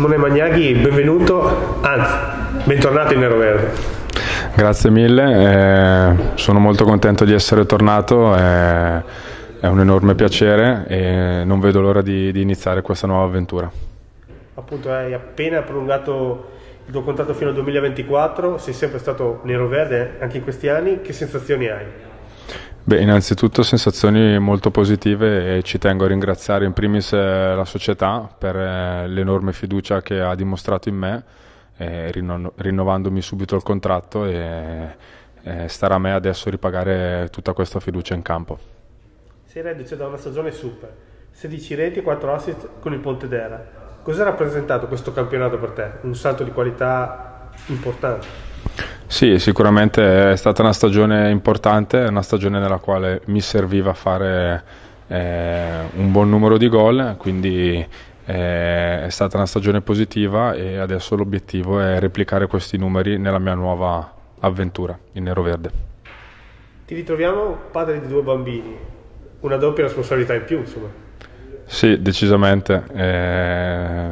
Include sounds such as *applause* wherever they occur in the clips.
Simone Magnaghi, benvenuto, anzi, bentornato in Nero Verde. Grazie mille, eh, sono molto contento di essere tornato, eh, è un enorme piacere e non vedo l'ora di, di iniziare questa nuova avventura. Appunto, hai appena prolungato il tuo contratto fino al 2024, sei sempre stato nero-verde anche in questi anni, che sensazioni hai? Beh, innanzitutto sensazioni molto positive e ci tengo a ringraziare in primis eh, la società per eh, l'enorme fiducia che ha dimostrato in me, eh, rinno rinnovandomi subito il contratto e eh, starà a me adesso ripagare tutta questa fiducia in campo. Sei reduce da una stagione super, 16 reti e 4 assist con il Pontedera. Cosa ha rappresentato questo campionato per te? Un salto di qualità importante? Sì, sicuramente è stata una stagione importante, una stagione nella quale mi serviva fare eh, un buon numero di gol, quindi eh, è stata una stagione positiva e adesso l'obiettivo è replicare questi numeri nella mia nuova avventura in Verde. Ti ritroviamo padre di due bambini, una doppia responsabilità in più, insomma. Sì, decisamente. Eh,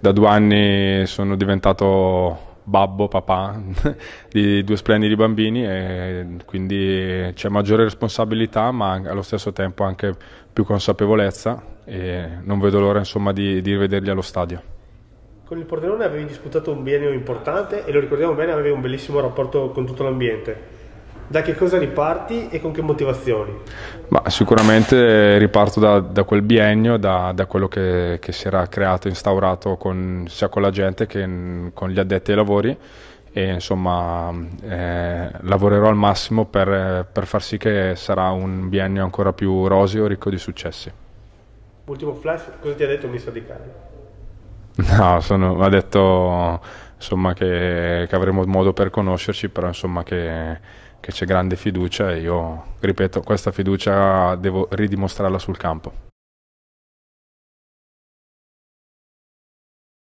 da due anni sono diventato babbo, papà *laughs* di due splendidi bambini e quindi c'è maggiore responsabilità ma allo stesso tempo anche più consapevolezza e non vedo l'ora insomma di, di rivederli allo stadio. Con il Pordenone avevi disputato un biennio importante e lo ricordiamo bene, avevi un bellissimo rapporto con tutto l'ambiente. Da che cosa riparti e con che motivazioni? Ma sicuramente riparto da, da quel biennio, da, da quello che, che, si era creato, instaurato con, sia con la gente che con gli addetti ai lavori e insomma eh, lavorerò al massimo per, per far sì che sarà un biennio ancora più roseo, ricco di successi. Ultimo flash, cosa ti ha detto il mister Di Carlo? *laughs* No, sono, ha detto insomma, che, che, avremo modo per conoscerci, però insomma, che che c'è grande fiducia e io, ripeto, questa fiducia devo ridimostrarla sul campo.